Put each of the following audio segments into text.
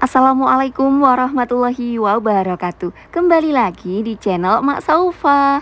Assalamualaikum warahmatullahi wabarakatuh Kembali lagi di channel Mak Saufa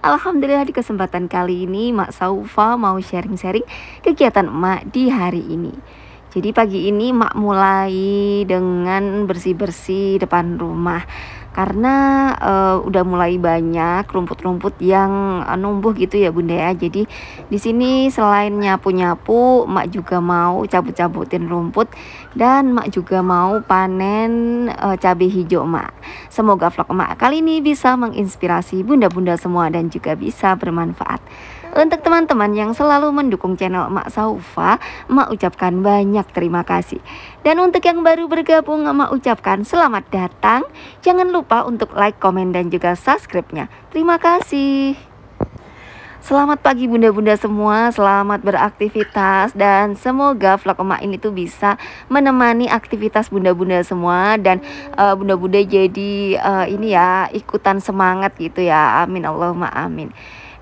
Alhamdulillah di kesempatan kali ini Mak Saufa mau sharing-sharing kegiatan emak di hari ini Jadi pagi ini emak mulai dengan bersih-bersih depan rumah karena uh, udah mulai banyak rumput-rumput yang uh, numbuh gitu ya Bunda ya. Jadi di sini selain nyapu-nyapu, Mak juga mau cabut-cabutin rumput dan Mak juga mau panen uh, cabai hijau Mak. Semoga vlog Mak kali ini bisa menginspirasi bunda-bunda semua dan juga bisa bermanfaat. Untuk teman-teman yang selalu mendukung channel Mak Saufa, Mak ucapkan banyak terima kasih. Dan untuk yang baru bergabung, Mak ucapkan selamat datang. Jangan lupa untuk like, komen, dan juga subscribe-nya. Terima kasih. Selamat pagi bunda-bunda semua, selamat beraktivitas dan semoga vlog emak ini tuh bisa menemani aktivitas bunda-bunda semua dan eh, bunda-bunda uh, jadi uh, ini ya ikutan semangat gitu ya. Amin Allahumma amin.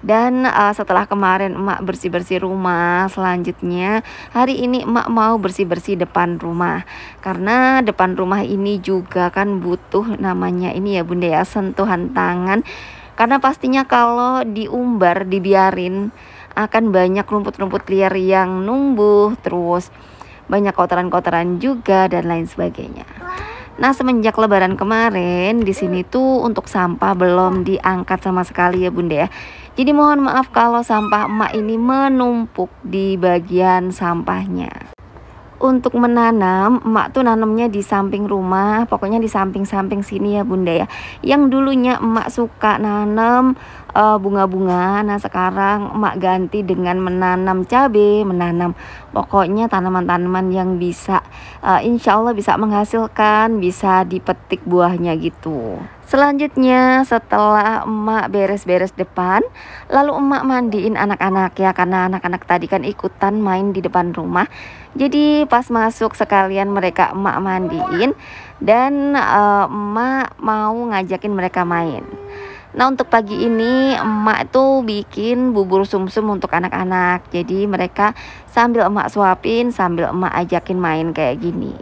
Dan uh, setelah kemarin emak bersih-bersih rumah, selanjutnya hari ini emak mau bersih-bersih depan rumah. Karena depan rumah ini juga kan butuh namanya ini ya Bunda ya sentuhan tangan. Karena pastinya kalau diumbar, dibiarin akan banyak rumput-rumput liar yang numbuh terus banyak kotoran-kotoran juga dan lain sebagainya. Nah, semenjak lebaran kemarin di sini tuh untuk sampah belum diangkat sama sekali ya Bunda ya. Jadi mohon maaf kalau sampah emak ini menumpuk di bagian sampahnya untuk menanam, emak tuh nanamnya di samping rumah, pokoknya di samping-samping sini ya bunda ya. Yang dulunya emak suka nanam eh, bunga-bunga, uh, nah sekarang emak ganti dengan menanam cabai, menanam pokoknya tanaman-tanaman yang bisa, uh, insya Allah bisa menghasilkan, bisa dipetik buahnya gitu. Selanjutnya setelah emak beres-beres depan, lalu emak mandiin anak-anak ya karena anak-anak tadi kan ikutan main di depan rumah. Jadi pas masuk sekalian mereka emak mandiin dan eh, emak mau ngajakin mereka main. Nah untuk pagi ini emak tuh bikin bubur sumsum untuk anak-anak Jadi mereka sambil emak suapin sambil emak ajakin main kayak gini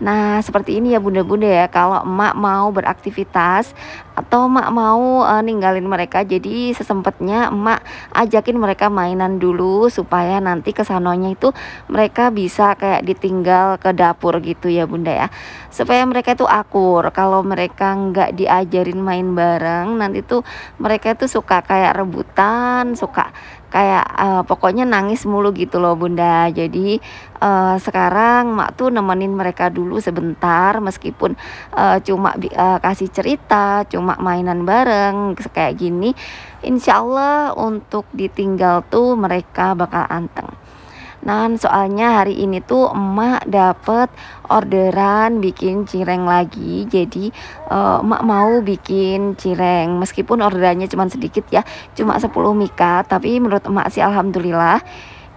Nah, seperti ini ya bunda-bunda ya. Kalau emak mau beraktivitas atau emak mau uh, ninggalin mereka, jadi sesempatnya emak ajakin mereka mainan dulu supaya nanti kesanonya itu mereka bisa kayak ditinggal ke dapur gitu ya bunda ya. Supaya mereka itu akur. Kalau mereka nggak diajarin main bareng, nanti tuh mereka tuh suka kayak rebutan, suka kayak uh, pokoknya nangis mulu gitu loh bunda jadi uh, sekarang mak tuh nemenin mereka dulu sebentar meskipun uh, cuma uh, kasih cerita cuma mainan bareng kayak gini insyaallah untuk ditinggal tuh mereka bakal anteng Nan soalnya hari ini tuh emak dapet orderan bikin cireng lagi jadi uh, emak mau bikin cireng meskipun orderannya cuma sedikit ya cuma 10 mika tapi menurut emak sih alhamdulillah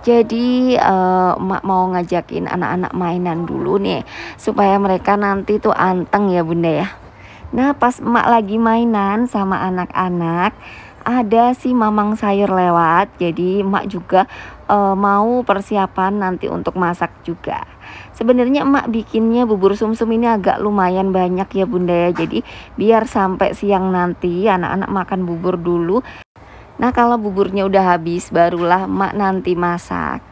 jadi uh, emak mau ngajakin anak-anak mainan dulu nih supaya mereka nanti tuh anteng ya bunda ya nah pas emak lagi mainan sama anak-anak ada si mamang sayur lewat jadi emak juga e, mau persiapan nanti untuk masak juga sebenarnya emak bikinnya bubur sumsum ini agak lumayan banyak ya bunda ya jadi biar sampai siang nanti anak-anak makan bubur dulu nah kalau buburnya udah habis barulah emak nanti masak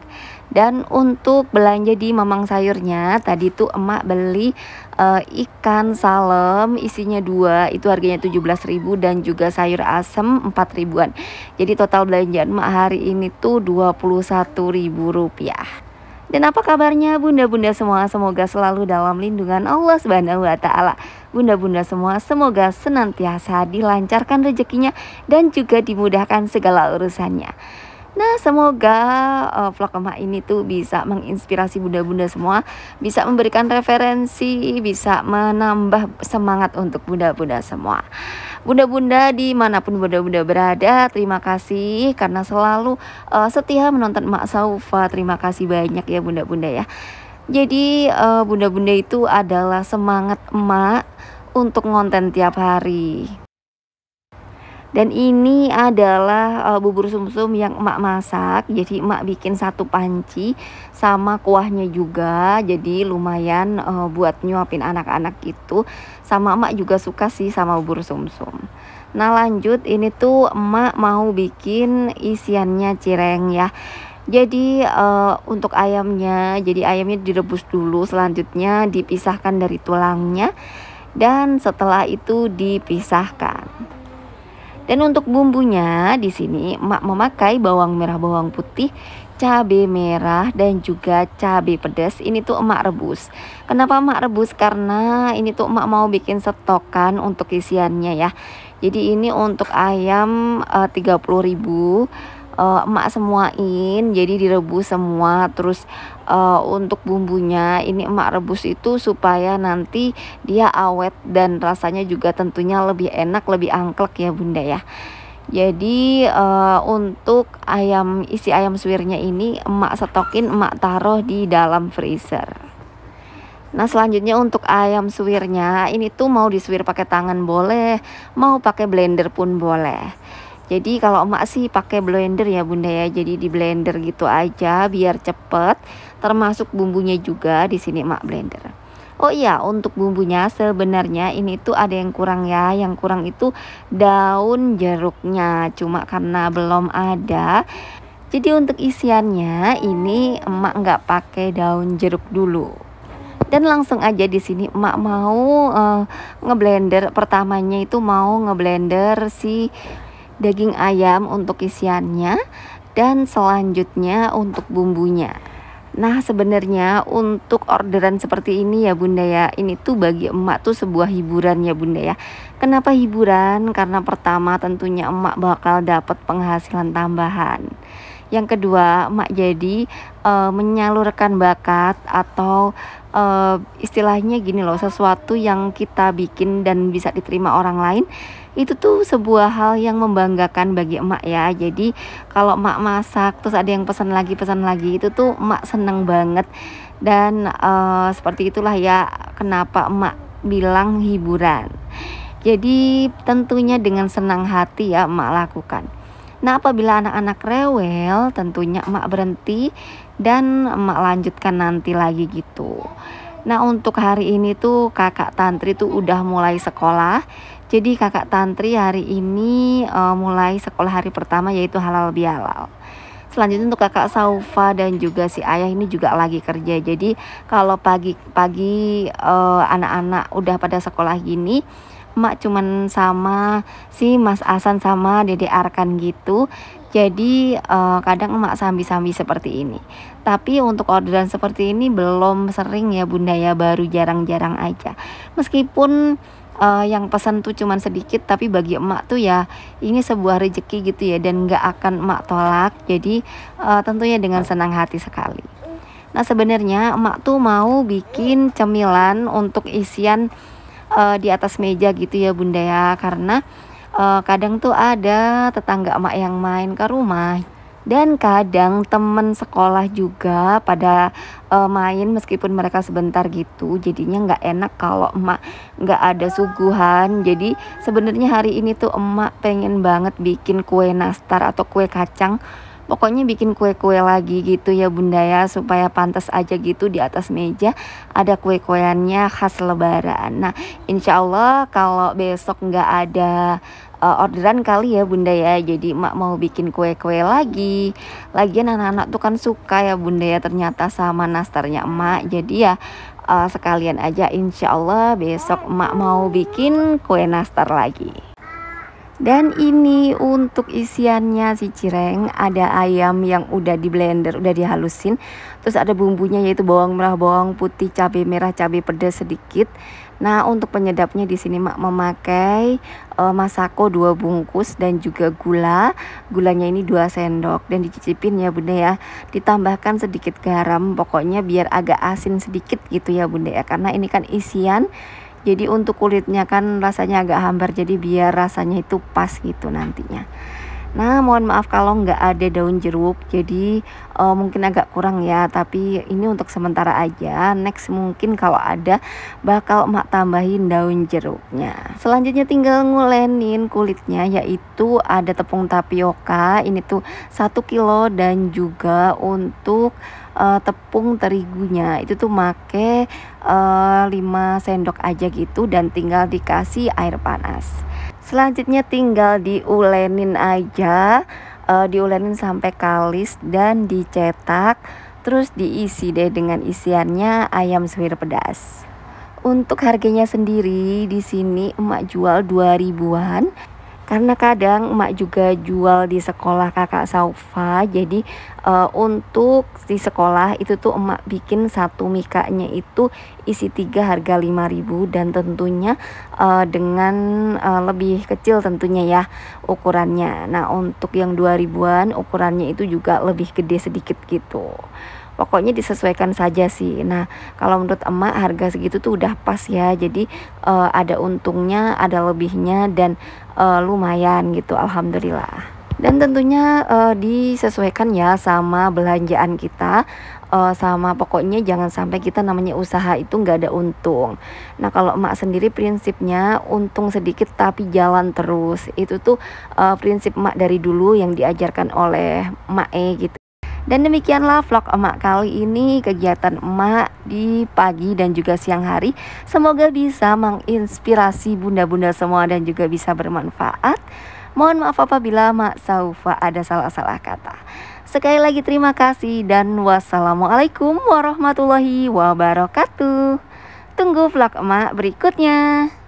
dan untuk belanja di Mamang Sayurnya tadi tuh emak beli uh, ikan salem isinya dua itu harganya 17.000 dan juga sayur asem 4 ribuan. Jadi total belanjaan emak hari ini tuh 21.000 rupiah. Dan apa kabarnya bunda-bunda semua? Semoga selalu dalam lindungan Allah Subhanahu wa taala. Bunda-bunda semua semoga senantiasa dilancarkan rezekinya dan juga dimudahkan segala urusannya. Nah, semoga uh, vlog emak ini tuh bisa menginspirasi bunda-bunda semua, bisa memberikan referensi, bisa menambah semangat untuk bunda-bunda semua. Bunda-bunda dimanapun bunda-bunda berada, terima kasih karena selalu uh, setia menonton emak Saufa. Terima kasih banyak ya bunda-bunda ya. Jadi eh, bunda-bunda uh, itu adalah semangat emak untuk ngonten tiap hari. Dan ini adalah uh, bubur sumsum -sum yang emak masak. Jadi emak bikin satu panci sama kuahnya juga. Jadi lumayan uh, buat nyuapin anak-anak itu. Sama emak juga suka sih sama bubur sumsum. -sum. Nah, lanjut ini tuh emak mau bikin isiannya cireng ya jadi uh, untuk ayamnya jadi ayamnya direbus dulu selanjutnya dipisahkan dari tulangnya dan setelah itu dipisahkan dan untuk bumbunya di sini emak memakai bawang merah, bawang putih, cabai merah dan juga cabai pedas ini tuh emak rebus kenapa emak rebus karena ini tuh emak mau bikin stokan untuk isiannya ya jadi ini untuk ayam eh, uh, 30.000 uh, emak semuain jadi direbus semua terus uh, untuk bumbunya ini emak rebus itu supaya nanti dia awet dan rasanya juga tentunya lebih enak lebih angklek ya bunda ya jadi uh, untuk ayam isi ayam suwirnya ini emak setokin emak taruh di dalam freezer Nah selanjutnya untuk ayam suwirnya ini tuh mau disuwir pakai tangan boleh, mau pakai blender pun boleh jadi kalau emak sih pakai blender ya bunda ya jadi di blender gitu aja biar cepet termasuk bumbunya juga di sini emak blender Oh iya, untuk bumbunya sebenarnya ini tuh ada yang kurang ya. Yang kurang itu daun jeruknya. Cuma karena belum ada. Jadi untuk isiannya ini emak nggak pakai daun jeruk dulu. Dan langsung aja di sini emak mau uh, ngeblender pertamanya itu mau ngeblender si daging ayam untuk isiannya dan selanjutnya untuk bumbunya. Nah sebenarnya untuk orderan seperti ini ya bunda ya Ini tuh bagi emak tuh sebuah hiburan ya bunda ya Kenapa hiburan? Karena pertama tentunya emak bakal dapat penghasilan tambahan Yang kedua emak jadi e, menyalurkan bakat Atau e, istilahnya gini loh Sesuatu yang kita bikin dan bisa diterima orang lain itu tuh sebuah hal yang membanggakan bagi emak ya jadi kalau emak masak terus ada yang pesan lagi pesan lagi itu tuh emak seneng banget dan uh, seperti itulah ya kenapa emak bilang hiburan jadi tentunya dengan senang hati ya emak lakukan Nah apabila anak-anak rewel tentunya emak berhenti dan emak lanjutkan nanti lagi gitu Nah untuk hari ini tuh kakak tantri tuh udah mulai sekolah jadi kakak tantri hari ini uh, mulai sekolah hari pertama yaitu halal bihalal. Selanjutnya untuk kakak Saufa dan juga si ayah ini juga lagi kerja. Jadi kalau pagi-pagi anak eh, anak-anak udah pada sekolah gini, mak cuman sama si Mas Asan sama Dede Arkan gitu. Jadi uh, kadang emak sambi-sambi seperti ini. Tapi untuk orderan seperti ini belum sering ya Bunda ya, baru jarang-jarang aja. Meskipun uh, yang pesan tuh cuman sedikit tapi bagi emak tuh ya ini sebuah rezeki gitu ya dan nggak akan emak tolak jadi uh, tentunya dengan senang hati sekali nah sebenarnya emak tuh mau bikin cemilan untuk isian uh, di atas meja gitu ya bunda ya karena uh, kadang tuh ada tetangga emak yang main ke rumah dan kadang temen sekolah juga pada uh, main meskipun mereka sebentar gitu jadinya nggak enak kalau emak nggak ada suguhan jadi sebenarnya hari ini tuh emak pengen banget bikin kue nastar atau kue kacang pokoknya bikin kue-kue lagi gitu ya bunda ya supaya pantas aja gitu di atas meja ada kue-kueannya khas lebaran nah insya Allah kalau besok nggak ada uh, orderan kali ya bunda ya jadi mak mau bikin kue-kue lagi lagian anak-anak tuh kan suka ya bunda ya ternyata sama nastarnya emak jadi ya uh, sekalian aja insya Allah besok emak mau bikin kue nastar lagi dan ini untuk isiannya si cireng ada ayam yang udah di blender, udah dihalusin. Terus ada bumbunya yaitu bawang merah, bawang putih, cabai merah, cabai pedas sedikit. Nah, untuk penyedapnya di sini Mak memakai uh, masako dua bungkus dan juga gula. Gulanya ini dua sendok dan dicicipin ya Bunda ya. Ditambahkan sedikit garam pokoknya biar agak asin sedikit gitu ya Bunda ya karena ini kan isian jadi untuk kulitnya kan rasanya agak hambar jadi biar rasanya itu pas gitu nantinya nah mohon maaf kalau nggak ada daun jeruk jadi uh, mungkin agak kurang ya tapi ini untuk sementara aja next mungkin kalau ada bakal emak tambahin daun jeruknya selanjutnya tinggal ngulenin kulitnya yaitu ada tepung tapioka ini tuh satu kilo dan juga untuk uh, tepung terigunya itu tuh make uh, eh, 5 sendok aja gitu dan tinggal dikasih air panas selanjutnya tinggal diulenin aja uh, diulenin sampai kalis dan dicetak terus diisi deh dengan isiannya ayam suwir pedas untuk harganya sendiri di sini emak jual 2000-an karena kadang emak juga jual di sekolah kakak Saufa jadi uh, untuk di sekolah itu tuh emak bikin satu mikanya itu isi tiga harga 5000 dan tentunya uh, dengan uh, lebih kecil tentunya ya ukurannya nah untuk yang 2000an ukurannya itu juga lebih gede sedikit gitu pokoknya disesuaikan saja sih nah kalau menurut emak harga segitu tuh udah pas ya jadi uh, ada untungnya ada lebihnya dan uh, lumayan gitu alhamdulillah dan tentunya uh, disesuaikan ya sama belanjaan kita uh, sama pokoknya jangan sampai kita namanya usaha itu nggak ada untung nah kalau emak sendiri prinsipnya untung sedikit tapi jalan terus itu tuh uh, prinsip emak dari dulu yang diajarkan oleh emak e gitu dan demikianlah vlog emak kali ini kegiatan emak di pagi dan juga siang hari. Semoga bisa menginspirasi bunda-bunda semua dan juga bisa bermanfaat. Mohon maaf apabila Mak Saufa ada salah-salah kata. Sekali lagi terima kasih dan wassalamualaikum warahmatullahi wabarakatuh. Tunggu vlog emak berikutnya.